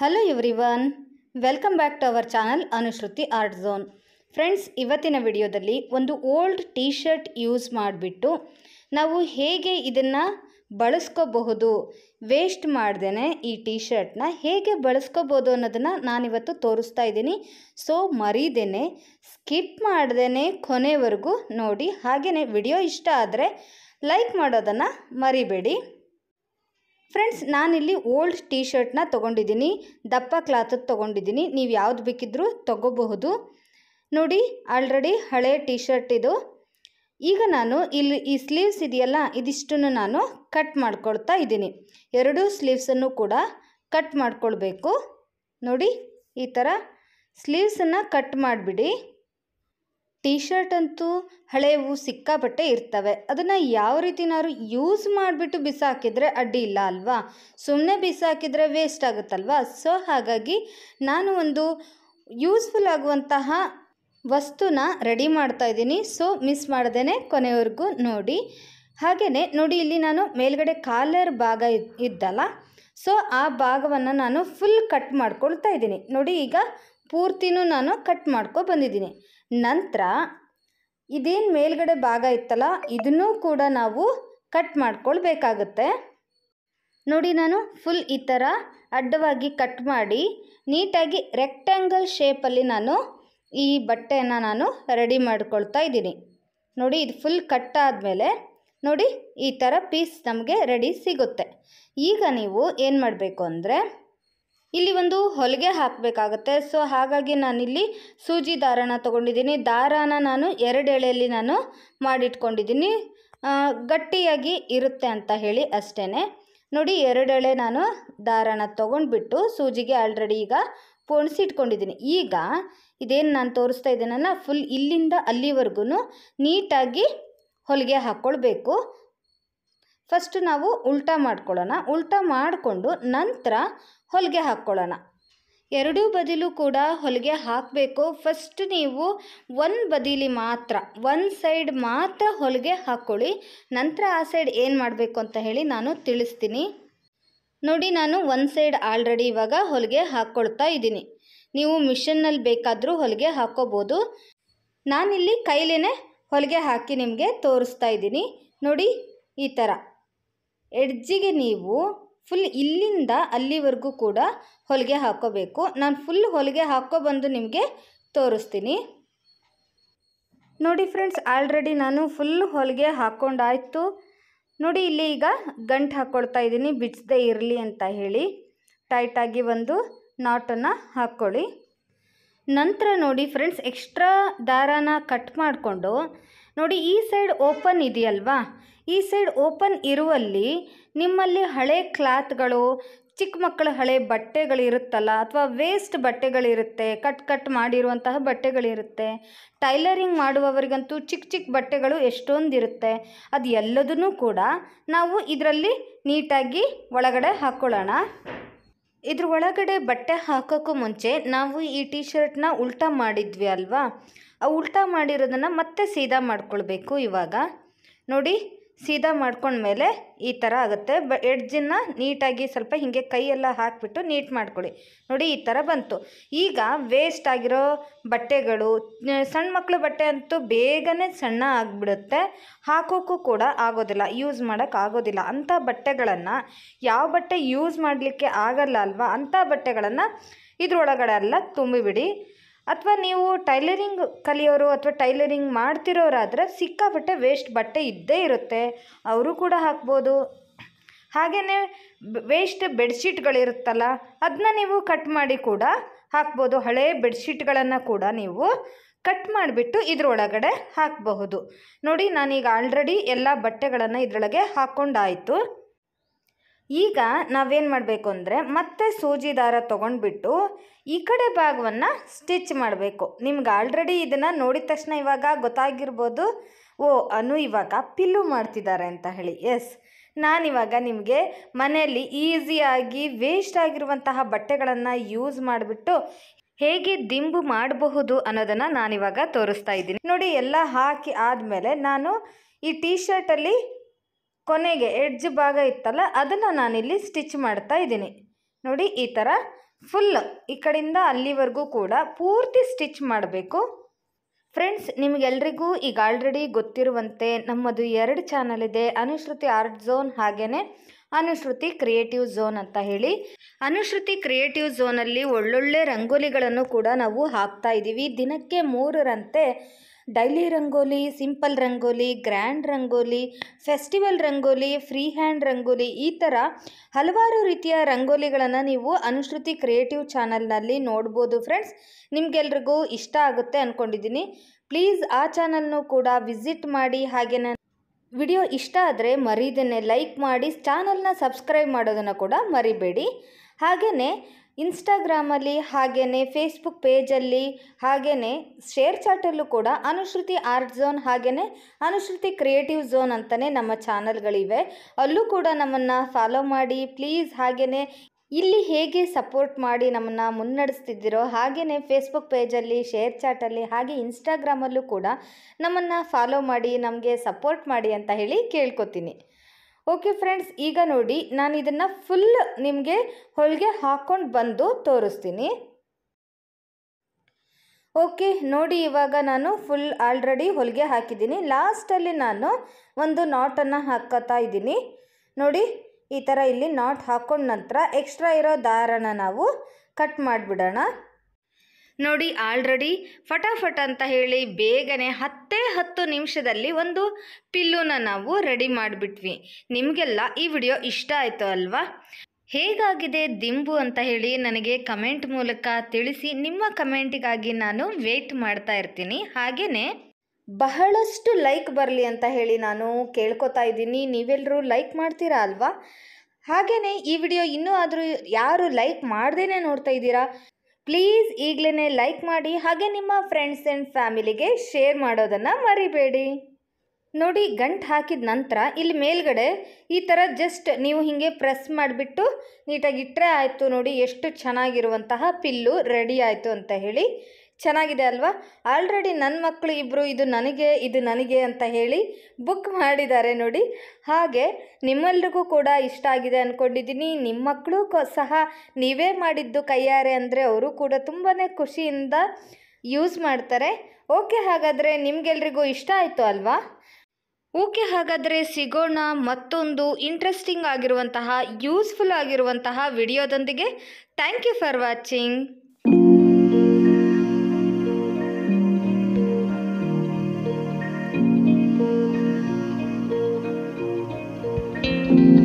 Hello everyone welcome back to our channel Anushruti art zone friends ಇವತ್ತಿನ ವಿಡಿಯೋದಲ್ಲಿ ಒಂದು old T shirt use ಮಾಡಿಬಿಟ್ಟು ನಾವು ಹೇಗೆ ಇದನ್ನು ಬಳಸ್ಕೋಬಹುದು ವೇಸ್ಟ್ ಮಾಡ್ದೇ ಈ ಟೀ ಶರ್ಟ್ನ ಹೇಗೆ ಬಳಸ್ಕೋಬೋದು ಅನ್ನೋದನ್ನು ನಾನಿವತ್ತು ತೋರಿಸ್ತಾ ಇದ್ದೀನಿ ಸೊ ಮರೀದೇನೆ ಸ್ಕಿಪ್ ಮಾಡ್ದೇ ಕೊನೆವರೆಗೂ ನೋಡಿ ಹಾಗೆಯೇ ವಿಡಿಯೋ ಇಷ್ಟ ಆದರೆ ಲೈಕ್ ಮಾಡೋದನ್ನು ಮರಿಬೇಡಿ ಫ್ರೆಂಡ್ಸ್ ನಾನಿಲ್ಲಿ ಓಲ್ಡ್ ಟೀ ಶರ್ಟ್ನ ತೊಗೊಂಡಿದ್ದೀನಿ ದಪ್ಪ ಕ್ಲಾತ್ ತೊಗೊಂಡಿದ್ದೀನಿ ನೀವು ಯಾವ್ದು ಬೇಕಿದ್ದರೂ ತೊಗೋಬಹುದು ನೋಡಿ ಆಲ್ರೆಡಿ ಹಳೆ ಟೀ ಶರ್ಟ್ ಇದು ಈಗ ನಾನು ಇಲ್ಲಿ ಈ ಸ್ಲೀವ್ಸ್ ಇದೆಯಲ್ಲ ಇದಿಷ್ಟನ್ನು ನಾನು ಕಟ್ ಮಾಡ್ಕೊಳ್ತಾ ಇದ್ದೀನಿ ಎರಡೂ ಸ್ಲೀವ್ಸನ್ನು ಕೂಡ ಕಟ್ ಮಾಡ್ಕೊಳ್ಬೇಕು ನೋಡಿ ಈ ಥರ ಸ್ಲೀವ್ಸನ್ನು ಕಟ್ ಮಾಡಿಬಿಡಿ ಟೀ ಶರ್ಟ್ ಅಂತೂ ಹಳೆಯವು ಸಿಕ್ಕಾಪಟ್ಟೆ ಇರ್ತವೆ ಅದನ್ನು ಯಾವ ರೀತಿನಾದ್ರು ಯೂಸ್ ಮಾಡಿಬಿಟ್ಟು ಬಿಸಾಕಿದರೆ ಅಡ್ಡಿ ಇಲ್ಲ ಅಲ್ವಾ ಸುಮ್ಮನೆ ಬಿಸಾಕಿದರೆ ವೇಸ್ಟ್ ಆಗುತ್ತಲ್ವ ಸೊ ಹಾಗಾಗಿ ನಾನು ಒಂದು ಯೂಸ್ಫುಲ್ ಆಗುವಂತಹ ವಸ್ತುನ ರೆಡಿ ಮಾಡ್ತಾ ಇದ್ದೀನಿ ಸೊ ಮಿಸ್ ಮಾಡ್ದೇ ಕೊನೆಯವರೆಗೂ ನೋಡಿ ಹಾಗೆಯೇ ನೋಡಿ ಇಲ್ಲಿ ನಾನು ಮೇಲ್ಗಡೆ ಕಾಲರ್ ಭಾಗ ಇದ್ದಲ್ಲ ಸೊ ಆ ಭಾಗವನ್ನು ನಾನು ಫುಲ್ ಕಟ್ ಮಾಡ್ಕೊಳ್ತಾ ಇದ್ದೀನಿ ನೋಡಿ ಈಗ ಪೂರ್ತಿನೂ ನಾನು ಕಟ್ ಮಾಡ್ಕೊ ಬಂದಿದ್ದೀನಿ ನಂತರ ಇದೇನು ಮೇಲ್ಗಡೆ ಭಾಗ ಇತ್ತಲ್ಲ ಇದನ್ನೂ ಕೂಡ ನಾವು ಕಟ್ ಮಾಡ್ಕೊಳ್ಬೇಕಾಗುತ್ತೆ ನೋಡಿ ನಾನು ಫುಲ್ ಈ ಥರ ಅಡ್ಡವಾಗಿ ಕಟ್ ಮಾಡಿ ನೀಟಾಗಿ ರೆಕ್ಟ್ಯಾಂಗಲ್ ಶೇಪಲ್ಲಿ ನಾನು ಈ ಬಟ್ಟೆಯನ್ನು ನಾನು ರೆಡಿ ಮಾಡ್ಕೊಳ್ತಾ ಇದ್ದೀನಿ ನೋಡಿ ಇದು ಫುಲ್ ಕಟ್ ಆದಮೇಲೆ ನೋಡಿ ಈ ಥರ ಪೀಸ್ ನಮಗೆ ರೆಡಿ ಸಿಗುತ್ತೆ ಈಗ ನೀವು ಏನು ಮಾಡಬೇಕು ಅಂದರೆ ಇಲ್ಲಿ ಒಂದು ಹೊಲಿಗೆ ಹಾಕಬೇಕಾಗತ್ತೆ ಸೊ ಹಾಗಾಗಿ ನಾನಿಲ್ಲಿ ಸೂಜಿ ದಾರನ ತೊಗೊಂಡಿದ್ದೀನಿ ದಾರಾನ ನಾನು ಎರಡು ಎಳೆಯಲ್ಲಿ ನಾನು ಮಾಡಿಟ್ಕೊಂಡಿದ್ದೀನಿ ಗಟ್ಟಿಯಾಗಿ ಇರುತ್ತೆ ಅಂತ ಹೇಳಿ ಅಷ್ಟೇ ನೋಡಿ ಎರಡೆಳೆ ನಾನು ದಾರನ ತೊಗೊಂಡ್ಬಿಟ್ಟು ಸೂಜಿಗೆ ಆಲ್ರೆಡಿ ಈಗ ಇಟ್ಕೊಂಡಿದ್ದೀನಿ ಈಗ ಇದೇನು ನಾನು ತೋರಿಸ್ತಾ ಇದ್ದೀನಲ್ಲ ಫುಲ್ ಇಲ್ಲಿಂದ ಅಲ್ಲಿವರೆಗೂ ನೀಟಾಗಿ ಹೊಲಿಗೆ ಹಾಕ್ಕೊಳ್ಬೇಕು ಫಸ್ಟ್ ನಾವು ಉಲ್ಟಾ ಮಾಡ್ಕೊಳ್ಳೋಣ ಉಲ್ಟಾ ಮಾಡಿಕೊಂಡು ನಂತರ ಹೊಲಿಗೆ ಹಾಕ್ಕೊಳ್ಳೋಣ ಎರಡೂ ಬದಿಲು ಕೂಡ ಹೊಲಿಗೆ ಹಾಕಬೇಕು ಫಸ್ಟ್ ನೀವು ಒಂದು ಬದಿಲಿ ಮಾತ್ರ ಒಂದು ಸೈಡ್ ಮಾತ್ರ ಹೊಲಿಗೆ ಹಾಕ್ಕೊಳ್ಳಿ ನಂತರ ಆ ಸೈಡ್ ಏನು ಮಾಡಬೇಕು ಅಂತ ಹೇಳಿ ನಾನು ತಿಳಿಸ್ತೀನಿ ನೋಡಿ ನಾನು ಒಂದು ಸೈಡ್ ಆಲ್ರೆಡಿ ಇವಾಗ ಹೊಲಿಗೆ ಹಾಕ್ಕೊಳ್ತಾ ಇದ್ದೀನಿ ನೀವು ಮಿಷನ್ನಲ್ಲಿ ಬೇಕಾದರೂ ಹೊಲಿಗೆ ಹಾಕ್ಕೋಬೋದು ನಾನಿಲ್ಲಿ ಕೈಲೇ ಹೊಲಿಗೆ ಹಾಕಿ ನಿಮಗೆ ತೋರಿಸ್ತಾ ಇದ್ದೀನಿ ನೋಡಿ ಈ ಥರ ಎಡ್ಜಿಗೆ ನೀವು ಫುಲ್ ಇಲ್ಲಿಂದ ಅಲ್ಲಿವರೆಗೂ ಕೂಡ ಹೊಲಿಗೆ ಹಾಕೋಬೇಕು ನಾನು ಫುಲ್ ಹೊಲಿಗೆ ಹಾಕೋ ಬಂದು ನಿಮಗೆ ತೋರಿಸ್ತೀನಿ ನೋಡಿ ಫ್ರೆಂಡ್ಸ್ ಆಲ್ರೆಡಿ ನಾನು ಫುಲ್ ಹೊಲಿಗೆ ಹಾಕ್ಕೊಂಡಾಯಿತು ನೋಡಿ ಇಲ್ಲಿ ಈಗ ಗಂಟು ಹಾಕ್ಕೊಳ್ತಾ ಇದ್ದೀನಿ ಬಿಚ್ಚದೇ ಇರಲಿ ಅಂತ ಹೇಳಿ ಟೈಟಾಗಿ ಒಂದು ನಾಟನ್ನು ಹಾಕ್ಕೊಳ್ಳಿ ನಂತರ ನೋಡಿ ಫ್ರೆಂಡ್ಸ್ ಎಕ್ಸ್ಟ್ರಾ ದಾರಾನ ಕಟ್ ಮಾಡಿಕೊಂಡು ನೋಡಿ ಈ ಸೈಡ್ ಓಪನ್ ಇದೆಯಲ್ವಾ ಈ ಸೈಡ್ ಓಪನ್ ಇರುವಲ್ಲಿ ನಿಮ್ಮಲ್ಲಿ ಹಳೆ ಕ್ಲಾತ್ಗಳು ಚಿಕ್ಕ ಮಕ್ಕಳ ಹಳೆ ಬಟ್ಟೆಗಳಿರುತ್ತಲ್ಲ ಅಥವಾ ವೇಸ್ಟ್ ಬಟ್ಟೆಗಳಿರುತ್ತೆ ಕಟ್ ಕಟ್ ಮಾಡಿರುವಂತಹ ಬಟ್ಟೆಗಳಿರುತ್ತೆ ಟೈಲರಿಂಗ್ ಮಾಡುವವರಿಗಂತೂ ಚಿಕ್ಕ ಚಿಕ್ಕ ಬಟ್ಟೆಗಳು ಎಷ್ಟೊಂದಿರುತ್ತೆ ಅದು ಎಲ್ಲದನ್ನೂ ಕೂಡ ನಾವು ಇದರಲ್ಲಿ ನೀಟಾಗಿ ಒಳಗಡೆ ಹಾಕ್ಕೊಳ್ಳೋಣ ಇದ್ರ ಒಳಗಡೆ ಬಟ್ಟೆ ಹಾಕೋಕ್ಕೂ ಮುಂಚೆ ನಾವು ಈ ಟಿ ಶರ್ಟ್ನ ಉಲ್ಟಾ ಮಾಡಿದ್ವಿ ಅಲ್ವಾ ಆ ಉಲ್ಟಾ ಮಾಡಿರೋದನ್ನು ಮತ್ತೆ ಸೀದಾ ಮಾಡಿಕೊಳ್ಬೇಕು ಇವಾಗ ನೋಡಿ ಸೀದಾ ಮಾಡ್ಕೊಂಡ್ಮೇಲೆ ಈ ಥರ ಆಗುತ್ತೆ ಬ ಎಡ್ಜನ್ನು ನೀಟಾಗಿ ಸ್ವಲ್ಪ ಹೀಗೆ ಕೈಯೆಲ್ಲ ಹಾಕಿಬಿಟ್ಟು ನೀಟ್ ಮಾಡ್ಕೊಳ್ಳಿ ನೋಡಿ ಈ ಥರ ಬಂತು ಈಗ ವೇಸ್ಟ್ ಆಗಿರೋ ಬಟ್ಟೆಗಳು ಸಣ್ಣ ಮಕ್ಕಳು ಬಟ್ಟೆ ಅಂತೂ ಬೇಗನೆ ಸಣ್ಣ ಆಗಿಬಿಡುತ್ತೆ ಹಾಕೋಕ್ಕೂ ಕೂಡ ಆಗೋದಿಲ್ಲ ಯೂಸ್ ಮಾಡೋಕ್ಕೆ ಆಗೋದಿಲ್ಲ ಅಂಥ ಬಟ್ಟೆಗಳನ್ನು ಯಾವ ಬಟ್ಟೆ ಯೂಸ್ ಮಾಡಲಿಕ್ಕೆ ಆಗಲ್ಲ ಅಲ್ವಾ ಅಂಥ ಬಟ್ಟೆಗಳನ್ನು ಇದ್ರೊಳಗಡೆ ಎಲ್ಲ ತುಂಬಿಬಿಡಿ ಅಥವಾ ನೀವು ಟೈಲರಿಂಗ್ ಕಲಿಯೋರು ಅಥವಾ ಟೈಲರಿಂಗ್ ಮಾಡ್ತಿರೋರಾದರೆ ಸಿಕ್ಕಾಪಟ್ಟೆ ವೇಸ್ಟ್ ಬಟ್ಟೆ ಇದ್ದೇ ಇರುತ್ತೆ ಅವರು ಕೂಡ ಹಾಕ್ಬೋದು ಹಾಗೆಯೇ ವೇಸ್ಟ್ ಬೆಡ್ಶೀಟ್ಗಳಿರುತ್ತಲ್ಲ ಅದನ್ನ ನೀವು ಕಟ್ ಮಾಡಿ ಕೂಡ ಹಾಕ್ಬೋದು ಹಳೆಯ ಬೆಡ್ಶೀಟ್ಗಳನ್ನು ಕೂಡ ನೀವು ಕಟ್ ಮಾಡಿಬಿಟ್ಟು ಇದರೊಳಗಡೆ ಹಾಕಬಹುದು ನೋಡಿ ನಾನೀಗ ಆಲ್ರೆಡಿ ಎಲ್ಲ ಬಟ್ಟೆಗಳನ್ನು ಇದರೊಳಗೆ ಹಾಕ್ಕೊಂಡಾಯಿತು ಈಗ ನಾವೇನು ಮಾಡಬೇಕು ಅಂದರೆ ಮತ್ತೆ ಸೂಜಿ ದಾರ ತೊಗೊಂಡ್ಬಿಟ್ಟು ಈ ಕಡೆ ಭಾಗವನ್ನು ಸ್ಟಿಚ್ ಮಾಡಬೇಕು ನಿಮ್ಗೆ ಆಲ್ರೆಡಿ ಇದನ್ನು ನೋಡಿದ ತಕ್ಷಣ ಇವಾಗ ಗೊತ್ತಾಗಿರ್ಬೋದು ಓ ಅನು ಇವಾಗ ಪಿಲ್ಲು ಮಾಡ್ತಿದ್ದಾರೆ ಅಂತ ಹೇಳಿ ಎಸ್ ನಾನಿವಾಗ ನಿಮಗೆ ಮನೆಯಲ್ಲಿ ಈಸಿಯಾಗಿ ವೇಸ್ಟ್ ಆಗಿರುವಂತಹ ಬಟ್ಟೆಗಳನ್ನು ಯೂಸ್ ಮಾಡಿಬಿಟ್ಟು ಹೇಗೆ ದಿಂಬು ಮಾಡಬಹುದು ಅನ್ನೋದನ್ನು ನಾನಿವಾಗ ತೋರಿಸ್ತಾ ಇದ್ದೀನಿ ನೋಡಿ ಎಲ್ಲ ಹಾಕಿ ಆದಮೇಲೆ ನಾನು ಈ ಟೀ ಶರ್ಟಲ್ಲಿ ಕೊನೆಗೆ ಎಡ್ಜ್ ಭಾಗ ಇತ್ತಲ್ಲ ಅದನ್ನು ನಾನಿಲ್ಲಿ ಸ್ಟಿಚ್ ಮಾಡ್ತಾ ಇದ್ದೀನಿ ನೋಡಿ ಈ ಥರ ಫುಲ್ ಈ ಕಡೆಯಿಂದ ಅಲ್ಲಿವರೆಗೂ ಕೂಡ ಪೂರ್ತಿ ಸ್ಟಿಚ್ ಮಾಡಬೇಕು ಫ್ರೆಂಡ್ಸ್ ನಿಮಗೆಲ್ರಿಗೂ ಈಗ ಆಲ್ರೆಡಿ ಗೊತ್ತಿರುವಂತೆ ನಮ್ಮದು ಎರಡು ಚಾನಲ್ ಇದೆ ಅನುಶ್ರುತಿ ಆರ್ಟ್ ಝೋನ್ ಹಾಗೇ ಅನುಶ್ರುತಿ ಕ್ರಿಯೇಟಿವ್ ಝೋನ್ ಅಂತ ಹೇಳಿ ಅನುಶ್ರುತಿ ಕ್ರಿಯೇಟಿವ್ ಝೋನಲ್ಲಿ ಒಳ್ಳೊಳ್ಳೆ ರಂಗೋಲಿಗಳನ್ನು ಕೂಡ ನಾವು ಹಾಕ್ತಾ ಇದ್ದೀವಿ ದಿನಕ್ಕೆ ಮೂರರಂತೆ daily rangoli simple rangoli grand rangoli festival rangoli free hand rangoli ಈ ಥರ ಹಲವಾರು ರೀತಿಯ ರಂಗೋಲಿಗಳನ್ನು ನೀವು ಅನುಶ್ರುತಿ ಕ್ರಿಯೇಟಿವ್ ಚಾನಲ್ನಲ್ಲಿ ನೋಡ್ಬೋದು ಫ್ರೆಂಡ್ಸ್ ನಿಮಗೆಲ್ರಿಗೂ ಇಷ್ಟ ಆಗುತ್ತೆ ಅಂದ್ಕೊಂಡಿದ್ದೀನಿ ಪ್ಲೀಸ್ ಆ ಚಾನಲ್ನು ಕೂಡ ವಿಸಿಟ್ ಮಾಡಿ ಹಾಗೆ ನಾನು ವಿಡಿಯೋ ಇಷ್ಟ ಆದರೆ ಮರೀದೇನೆ ಲೈಕ್ ಮಾಡಿ ಚಾನಲ್ನ ಸಬ್ಸ್ಕ್ರೈಬ್ ಮಾಡೋದನ್ನು ಕೂಡ ಮರಿಬೇಡಿ ಹಾಗೆಯೇ ಇನ್ಸ್ಟಾಗ್ರಾಮಲ್ಲಿ ಹಾಗೆಯೇ ಫೇಸ್ಬುಕ್ ಪೇಜಲ್ಲಿ ಹಾಗೆಯೇ ಶೇರ್ ಚಾಟಲ್ಲೂ ಕೂಡ ಅನುಶ್ರುತಿ ಆರ್ಟ್ ಝೋನ್ ಹಾಗೆಯೇ ಅನುಶ್ರುತಿ ಕ್ರಿಯೇಟಿವ್ ಝೋನ್ ಅಂತಲೇ ನಮ್ಮ ಚಾನಲ್ಗಳಿವೆ ಅಲ್ಲೂ ಕೂಡ ನಮ್ಮನ್ನು ಫಾಲೋ ಮಾಡಿ ಪ್ಲೀಸ್ ಹಾಗೆಯೇ ಇಲ್ಲಿ ಹೇಗೆ ಸಪೋರ್ಟ್ ಮಾಡಿ ನಮ್ಮನ್ನು ಮುನ್ನಡೆಸ್ತಿದ್ದೀರೋ ಹಾಗೆಯೇ ಫೇಸ್ಬುಕ್ ಪೇಜಲ್ಲಿ ಶೇರ್ ಚಾಟಲ್ಲಿ ಹಾಗೆ ಇನ್ಸ್ಟಾಗ್ರಾಮಲ್ಲೂ ಕೂಡ ನಮ್ಮನ್ನು ಫಾಲೋ ಮಾಡಿ ನಮಗೆ ಸಪೋರ್ಟ್ ಮಾಡಿ ಅಂತ ಹೇಳಿ ಕೇಳ್ಕೊತೀನಿ ಓಕೆ ಫ್ರೆಂಡ್ಸ್ ಈಗ ನೋಡಿ ನಾನು ಇದನ್ನು ಫುಲ್ ನಿಮಗೆ ಹೊಳಿಗೆ ಹಾಕ್ಕೊಂಡು ಬಂದು ತೋರಿಸ್ತೀನಿ ಓಕೆ ನೋಡಿ ಇವಾಗ ನಾನು ಫುಲ್ ಆಲ್ರೆಡಿ ಹೊಲಿಗೆ ಹಾಕಿದ್ದೀನಿ ಲಾಸ್ಟಲ್ಲಿ ನಾನು ಒಂದು ನಾಟನ್ನು ಹಾಕೋತಾ ಇದ್ದೀನಿ ನೋಡಿ ಈ ಥರ ಇಲ್ಲಿ ನಾಟ್ ಹಾಕ್ಕೊಂಡ ನಂತರ ಎಕ್ಸ್ಟ್ರಾ ಇರೋ ದಾರನ ನಾವು ಕಟ್ ಮಾಡಿಬಿಡೋಣ ನೋಡಿ ಆಲ್ರೆಡಿ ಫಟಾಫಟ ಅಂತ ಹೇಳಿ ಬೇಗನೆ ಹತ್ತೇ ಹತ್ತು ನಿಮಿಷದಲ್ಲಿ ಒಂದು ಪಿಲ್ಲುನ ನಾವು ರೆಡಿ ಮಾಡಿಬಿಟ್ವಿ ನಿಮಗೆಲ್ಲ ಈ ವಿಡಿಯೋ ಇಷ್ಟ ಆಯಿತು ಅಲ್ವಾ ಹೇಗಾಗಿದೆ ದಿಂಬು ಅಂತ ಹೇಳಿ ನನಗೆ ಕಮೆಂಟ್ ಮೂಲಕ ತಿಳಿಸಿ ನಿಮ್ಮ ಕಮೆಂಟಿಗಾಗಿ ನಾನು ವೇಟ್ ಮಾಡ್ತಾ ಇರ್ತೀನಿ ಹಾಗೆಯೇ ಬಹಳಷ್ಟು ಲೈಕ್ ಬರಲಿ ಅಂತ ಹೇಳಿ ನಾನು ಕೇಳ್ಕೊತಾ ಇದ್ದೀನಿ ನೀವೆಲ್ಲರೂ ಲೈಕ್ ಮಾಡ್ತೀರಾ ಅಲ್ವಾ ಹಾಗೆಯೇ ಈ ವಿಡಿಯೋ ಇನ್ನೂ ಆದರೂ ಯಾರು ಲೈಕ್ ಮಾಡ್ದೇ ನೋಡ್ತಾ ಇದ್ದೀರಾ ಪ್ಲೀಸ್ ಈಗಲೇ ಲೈಕ್ ಮಾಡಿ ಹಾಗೆ ನಿಮ್ಮ ಫ್ರೆಂಡ್ಸ್ ಆ್ಯಂಡ್ ಫ್ಯಾಮಿಲಿಗೆ ಶೇರ್ ಮಾಡೋದನ್ನು ಮರಿಬೇಡಿ ನೋಡಿ ಗಂಟು ಹಾಕಿದ ನಂತರ ಇಲ್ಲಿ ಮೇಲ್ಗಡೆ ಈ ಥರ ಜಸ್ಟ್ ನೀವು ಹೀಗೆ ಪ್ರೆಸ್ ಮಾಡಿಬಿಟ್ಟು ನೀಟಾಗಿ ಇಟ್ಟರೆ ಆಯಿತು ನೋಡಿ ಎಷ್ಟು ಚೆನ್ನಾಗಿರುವಂತಹ ಪಿಲ್ಲು ರೆಡಿ ಆಯಿತು ಅಂತ ಹೇಳಿ ಚೆನ್ನಾಗಿದೆ ಅಲ್ವಾ ಆಲ್ರೆಡಿ ನನ್ನ ಮಕ್ಕಳು ಇಬ್ಬರು ಇದು ನನಗೆ ಇದು ನನಗೆ ಅಂತ ಹೇಳಿ ಬುಕ್ ಮಾಡಿದ್ದಾರೆ ನೋಡಿ ಹಾಗೆ ನಿಮ್ಮೆಲ್ರಿಗೂ ಕೂಡ ಇಷ್ಟ ಆಗಿದೆ ಅಂದ್ಕೊಂಡಿದ್ದೀನಿ ನಿಮ್ಮ ಮಕ್ಕಳು ಸಹ ನೀವೇ ಮಾಡಿದ್ದು ಕೈಯಾರೆ ಅಂದರೆ ಅವರು ಕೂಡ ತುಂಬಾ ಖುಷಿಯಿಂದ ಯೂಸ್ ಮಾಡ್ತಾರೆ ಓಕೆ ಹಾಗಾದರೆ ನಿಮಗೆಲ್ರಿಗೂ ಇಷ್ಟ ಆಯಿತು ಅಲ್ವಾ ಓಕೆ ಹಾಗಾದರೆ ಸಿಗೋಣ ಮತ್ತೊಂದು ಇಂಟ್ರೆಸ್ಟಿಂಗ್ ಆಗಿರುವಂತಹ ಯೂಸ್ಫುಲ್ ಆಗಿರುವಂತಹ ವಿಡಿಯೋದೊಂದಿಗೆ thank you for watching Thank you.